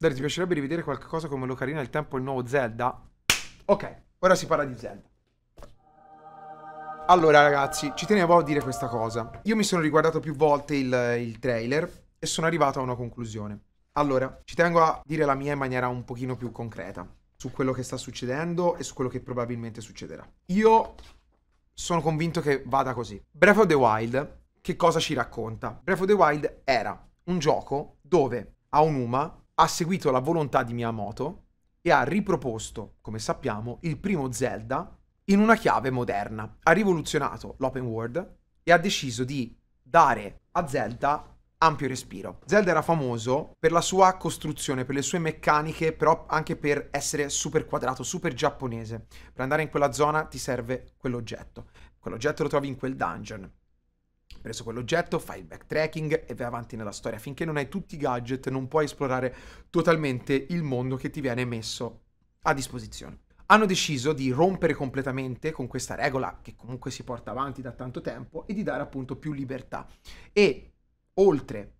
Dario, ti piacerebbe rivedere qualcosa come l'Ocarina del Tempo e il nuovo Zelda? Ok, ora si parla di Zelda. Allora ragazzi, ci tenevo a dire questa cosa. Io mi sono riguardato più volte il, il trailer e sono arrivato a una conclusione. Allora, ci tengo a dire la mia in maniera un pochino più concreta su quello che sta succedendo e su quello che probabilmente succederà. Io sono convinto che vada così. Breath of the Wild, che cosa ci racconta? Breath of the Wild era un gioco dove a Unuma ha seguito la volontà di Miyamoto e ha riproposto, come sappiamo, il primo Zelda in una chiave moderna. Ha rivoluzionato l'open world e ha deciso di dare a Zelda ampio respiro. Zelda era famoso per la sua costruzione, per le sue meccaniche, però anche per essere super quadrato, super giapponese. Per andare in quella zona ti serve quell'oggetto. Quell'oggetto lo trovi in quel dungeon preso quell'oggetto, fai il backtracking e vai avanti nella storia. Finché non hai tutti i gadget non puoi esplorare totalmente il mondo che ti viene messo a disposizione. Hanno deciso di rompere completamente con questa regola che comunque si porta avanti da tanto tempo e di dare appunto più libertà. E oltre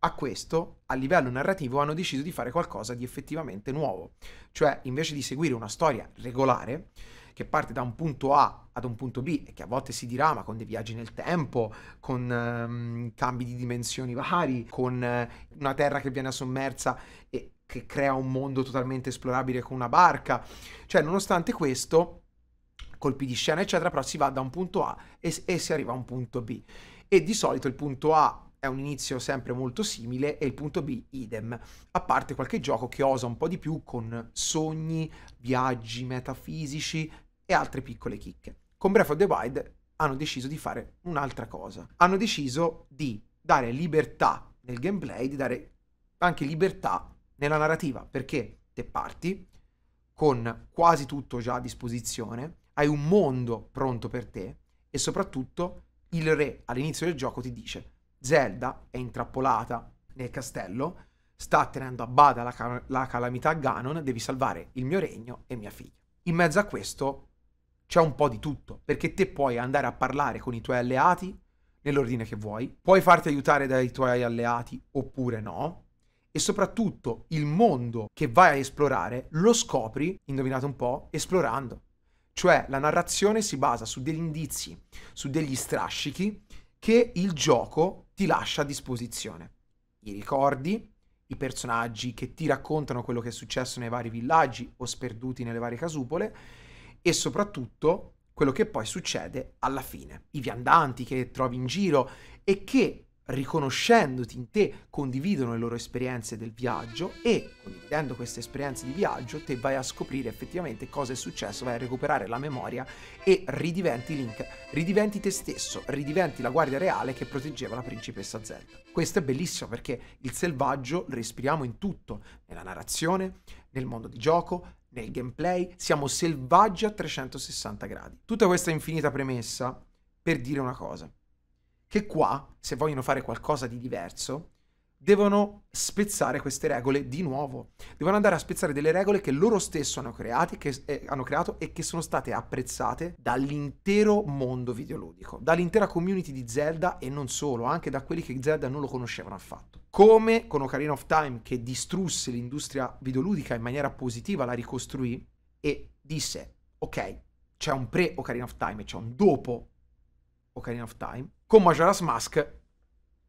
a questo, a livello narrativo, hanno deciso di fare qualcosa di effettivamente nuovo. Cioè, invece di seguire una storia regolare, che parte da un punto A ad un punto B e che a volte si dirama con dei viaggi nel tempo, con um, cambi di dimensioni vari, con uh, una terra che viene sommersa e che crea un mondo totalmente esplorabile con una barca. Cioè, nonostante questo, colpi di scena, eccetera, però si va da un punto A e, e si arriva a un punto B. E di solito il punto A è un inizio sempre molto simile e il punto B idem, a parte qualche gioco che osa un po' di più con sogni, viaggi metafisici, e altre piccole chicche. Con Breath of the Wild hanno deciso di fare un'altra cosa. Hanno deciso di dare libertà nel gameplay, di dare anche libertà nella narrativa, perché te parti con quasi tutto già a disposizione, hai un mondo pronto per te e soprattutto il re all'inizio del gioco ti dice Zelda è intrappolata nel castello, sta tenendo a bada la, cal- la calamità Ganon, devi salvare il mio regno e mia figlia. In mezzo a questo c'è un po' di tutto, perché te puoi andare a parlare con i tuoi alleati nell'ordine che vuoi, puoi farti aiutare dai tuoi alleati oppure no, e soprattutto il mondo che vai a esplorare lo scopri, indovinate un po', esplorando. Cioè la narrazione si basa su degli indizi, su degli strascichi che il gioco ti lascia a disposizione. I ricordi, i personaggi che ti raccontano quello che è successo nei vari villaggi o sperduti nelle varie casupole e soprattutto quello che poi succede alla fine. I viandanti che trovi in giro e che riconoscendoti in te condividono le loro esperienze del viaggio e condividendo queste esperienze di viaggio te vai a scoprire effettivamente cosa è successo, vai a recuperare la memoria e ridiventi Link, ridiventi te stesso, ridiventi la guardia reale che proteggeva la principessa Z. Questo è bellissimo perché il selvaggio lo respiriamo in tutto, nella narrazione, nel mondo di gioco, nel gameplay, siamo selvaggi a 360 gradi. Tutta questa infinita premessa per dire una cosa, che qua, se vogliono fare qualcosa di diverso, devono spezzare queste regole di nuovo. Devono andare a spezzare delle regole che loro stessi hanno, eh, hanno creato e che sono state apprezzate dall'intero mondo videoludico, dall'intera community di Zelda e non solo, anche da quelli che Zelda non lo conoscevano affatto. Come con Ocarina of Time che distrusse l'industria videoludica in maniera positiva, la ricostruì e disse, ok, c'è un pre-Ocarina of Time e c'è un dopo Ocarina of Time, con Majora's Mask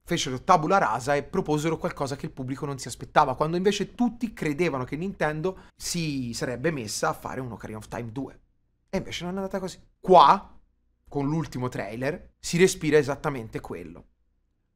fecero tabula rasa e proposero qualcosa che il pubblico non si aspettava, quando invece tutti credevano che Nintendo si sarebbe messa a fare un Ocarina of Time 2. E invece non è andata così. Qua, con l'ultimo trailer, si respira esattamente quello.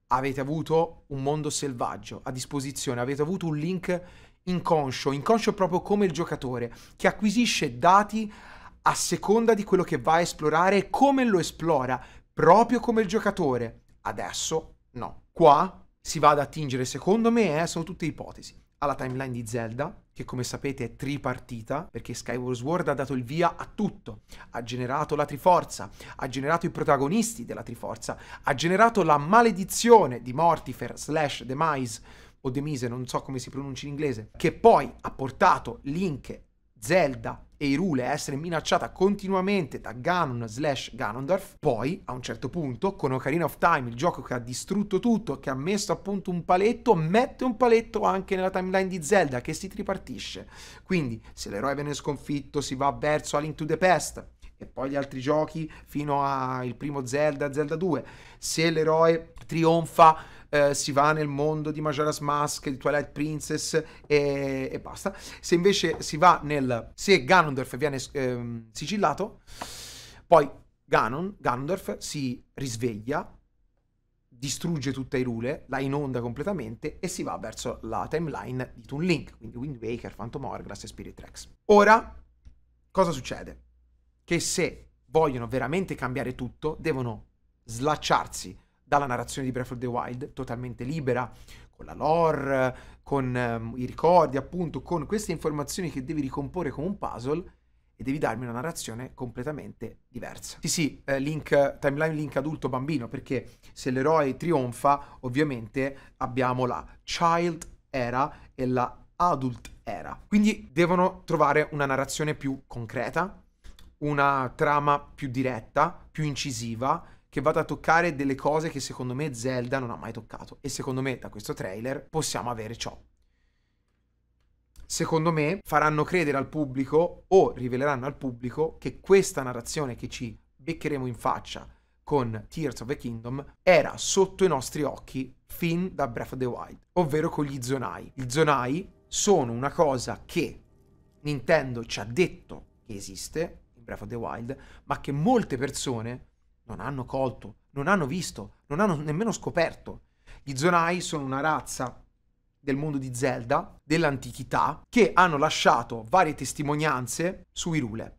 Avete avuto un mondo selvaggio a disposizione, avete avuto un link inconscio, inconscio proprio come il giocatore, che acquisisce dati a seconda di quello che va a esplorare e come lo esplora, proprio come il giocatore. Adesso no qua si va ad attingere, secondo me, eh, sono tutte ipotesi, alla timeline di Zelda, che come sapete è tripartita, perché Skyward Sword ha dato il via a tutto, ha generato la Triforza, ha generato i protagonisti della Triforza, ha generato la maledizione di Mortifer slash Demise, o Demise, non so come si pronuncia in inglese, che poi ha portato Link, Zelda Eirule essere minacciata continuamente da Ganon slash Ganondorf, poi a un certo punto con Ocarina of Time, il gioco che ha distrutto tutto, che ha messo appunto un paletto, mette un paletto anche nella timeline di Zelda che si tripartisce. Quindi se l'eroe viene sconfitto si va verso A Link to the Past e poi gli altri giochi fino al primo Zelda, Zelda 2. Se l'eroe trionfa eh, si va nel mondo di Majora's Mask, di Twilight Princess e, e basta. Se invece si va nel... se Ganondorf viene eh, sigillato, poi Ganon, Ganondorf si risveglia, distrugge tutta Irule, la inonda completamente e si va verso la timeline di Toon Link, quindi Wind Waker, Phantom Hourglass e Spirit Tracks. Ora, cosa succede? Che se vogliono veramente cambiare tutto, devono slacciarsi dalla narrazione di Breath of the Wild, totalmente libera, con la lore, con um, i ricordi, appunto, con queste informazioni che devi ricomporre come un puzzle e devi darmi una narrazione completamente diversa. Sì, sì, eh, link, timeline link adulto bambino, perché se l'eroe trionfa, ovviamente abbiamo la child era e la adult era. Quindi devono trovare una narrazione più concreta, una trama più diretta, più incisiva, che vada a toccare delle cose che secondo me Zelda non ha mai toccato. E secondo me da questo trailer possiamo avere ciò. Secondo me faranno credere al pubblico o riveleranno al pubblico che questa narrazione che ci beccheremo in faccia con Tears of the Kingdom era sotto i nostri occhi fin da Breath of the Wild, ovvero con gli zonai. Gli zonai sono una cosa che Nintendo ci ha detto che esiste in Breath of the Wild, ma che molte persone non hanno colto, non hanno visto, non hanno nemmeno scoperto. Gli Zonai sono una razza del mondo di Zelda, dell'antichità, che hanno lasciato varie testimonianze sui rule.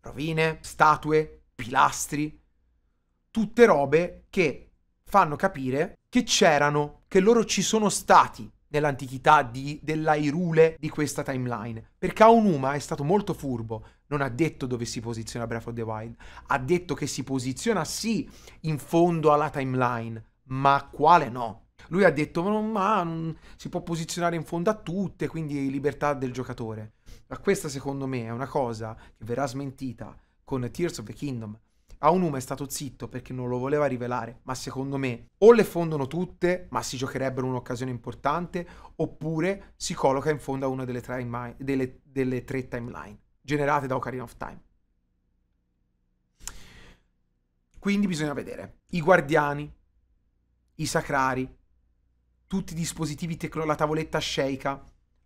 Rovine, statue, pilastri, tutte robe che fanno capire che c'erano, che loro ci sono stati nell'antichità di, Irule di questa timeline. Perché Aonuma è stato molto furbo, non ha detto dove si posiziona Breath of the Wild, ha detto che si posiziona sì in fondo alla timeline, ma quale no. Lui ha detto ma, non, si può posizionare in fondo a tutte, quindi libertà del giocatore. Ma questa secondo me è una cosa che verrà smentita con Tears of the Kingdom, Aonuma è stato zitto perché non lo voleva rivelare, ma secondo me o le fondono tutte, ma si giocherebbero un'occasione importante, oppure si colloca in fondo a una delle, time, delle, delle tre timeline generate da Ocarina of Time. Quindi bisogna vedere. I guardiani, i sacrari, tutti i dispositivi tecno- la tavoletta sceica,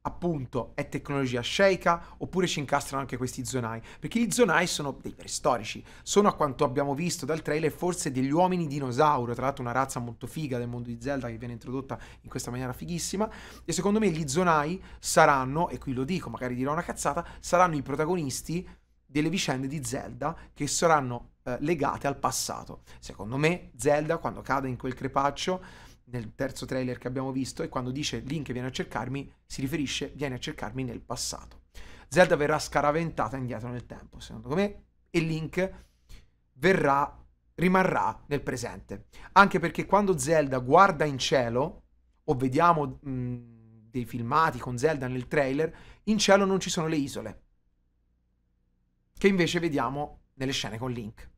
appunto è tecnologia sceicca oppure ci incastrano anche questi zonai perché gli zonai sono dei preistorici sono a quanto abbiamo visto dal trailer forse degli uomini dinosauro tra l'altro una razza molto figa del mondo di Zelda che viene introdotta in questa maniera fighissima e secondo me gli zonai saranno e qui lo dico magari dirò una cazzata saranno i protagonisti delle vicende di Zelda che saranno eh, legate al passato secondo me Zelda quando cade in quel crepaccio nel terzo trailer che abbiamo visto e quando dice Link viene a cercarmi si riferisce viene a cercarmi nel passato. Zelda verrà scaraventata indietro nel tempo, secondo me, e Link verrà rimarrà nel presente. Anche perché quando Zelda guarda in cielo o vediamo mh, mm, dei filmati con Zelda nel trailer, in cielo non ci sono le isole che invece vediamo nelle scene con Link.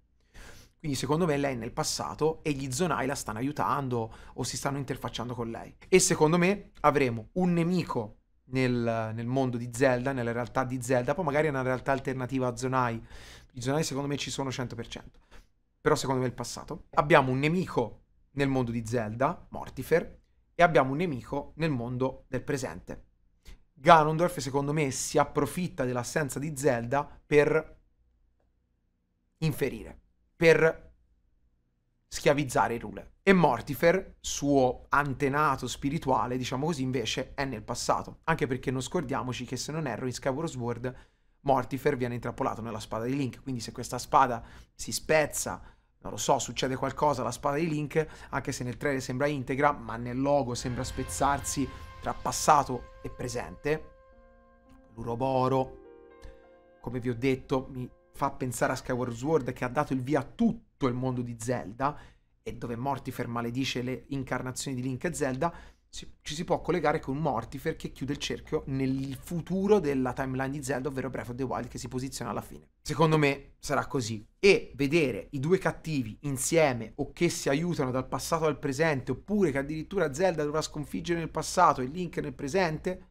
Quindi secondo me lei è nel passato e gli zonai la stanno aiutando o si stanno interfacciando con lei. E secondo me avremo un nemico nel, nel mondo di Zelda, nella realtà di Zelda, poi magari è una realtà alternativa a zonai. I zonai secondo me ci sono 100%, però secondo me è il passato. Abbiamo un nemico nel mondo di Zelda, Mortifer, e abbiamo un nemico nel mondo del presente. Ganondorf secondo me si approfitta dell'assenza di Zelda per inferire per schiavizzare i Rule. E Mortifer, suo antenato spirituale, diciamo così, invece è nel passato. Anche perché non scordiamoci che, se non erro, in Skyward Sword Mortifer viene intrappolato nella spada di Link. Quindi se questa spada si spezza, non lo so, succede qualcosa alla spada di Link, anche se nel trailer sembra integra, ma nel logo sembra spezzarsi tra passato e presente. L'uroboro, come vi ho detto, mi fa pensare a Skyward Sword che ha dato il via a tutto il mondo di Zelda e dove Mortifer maledice le incarnazioni di Link e Zelda, ci si può collegare con Mortifer che chiude il cerchio nel futuro della timeline di Zelda, ovvero Breath of the Wild che si posiziona alla fine. Secondo me sarà così. E vedere i due cattivi insieme o che si aiutano dal passato al presente oppure che addirittura Zelda dovrà sconfiggere nel passato e Link nel presente,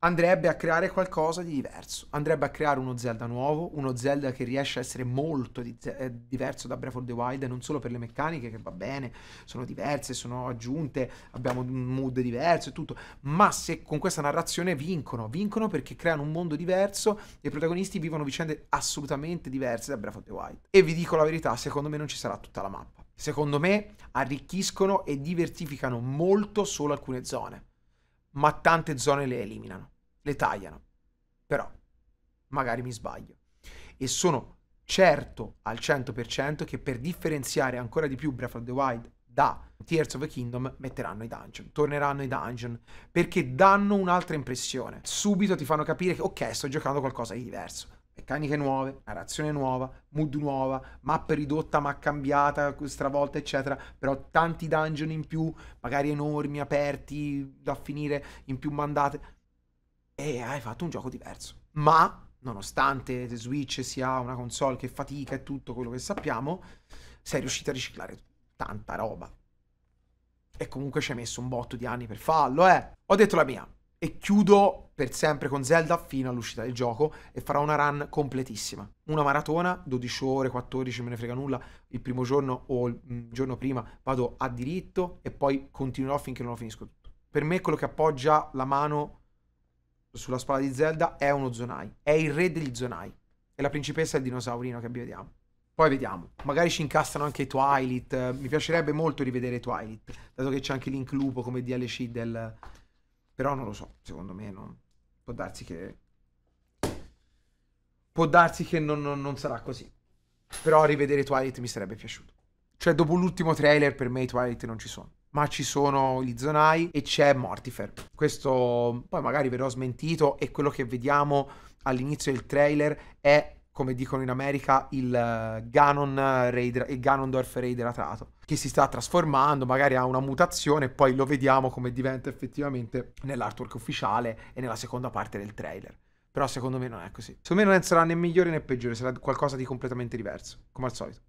andrebbe a creare qualcosa di diverso. Andrebbe a creare uno Zelda nuovo, uno Zelda che riesce a essere molto di eh, diverso da Breath of the Wild, non solo per le meccaniche, che va bene, sono diverse, sono aggiunte, abbiamo un mood diverso e tutto, ma se con questa narrazione vincono, vincono perché creano un mondo diverso e i protagonisti vivono vicende assolutamente diverse da Breath of the Wild. E vi dico la verità, secondo me non ci sarà tutta la mappa. Secondo me arricchiscono e diversificano molto solo alcune zone ma tante zone le eliminano, le tagliano. Però, magari mi sbaglio. E sono certo al 100% che per differenziare ancora di più Breath of the Wild da Tears of the Kingdom metteranno i dungeon, torneranno i dungeon, perché danno un'altra impressione. Subito ti fanno capire che ok, sto giocando qualcosa di diverso meccaniche nuove, narrazione nuova, mood nuova, mappa ridotta ma cambiata, stravolta, eccetera, però tanti dungeon in più, magari enormi, aperti, da finire in più mandate, e hai fatto un gioco diverso. Ma, nonostante The Switch sia una console che fatica e tutto quello che sappiamo, sei riuscito a riciclare tanta roba. E comunque ci hai messo un botto di anni per farlo, eh. Ho detto la mia e chiudo per sempre con Zelda fino all'uscita del gioco e farò una run completissima. Una maratona, 12 ore, 14, me ne frega nulla, il primo giorno o il mm, giorno prima vado a diritto e poi continuerò finché non lo finisco tutto. Per me quello che appoggia la mano sulla spada di Zelda è uno Zonai, è il re degli Zonai, è la principessa del dinosaurino che vediamo. Poi vediamo, magari ci incastrano anche i Twilight, eh, mi piacerebbe molto rivedere Twilight, dato che c'è anche Link Lupo come DLC del, però non lo so, secondo me non... può darsi che... Può darsi che non, non, non sarà così. Però rivedere Twilight mi sarebbe piaciuto. Cioè, dopo l'ultimo trailer, per me i Twilight non ci sono. Ma ci sono gli Zonai e c'è Mortifer. Questo poi magari verrò smentito e quello che vediamo all'inizio del trailer è come dicono in America, il eh, Ganon Raider, il Ganondorf Raider atrato, che si sta trasformando, magari ha una mutazione, poi lo vediamo come diventa effettivamente nell'artwork ufficiale e nella seconda parte del trailer. Però secondo me non è così. Secondo me non sarà né migliore né peggiore, sarà qualcosa di completamente diverso, come al solito.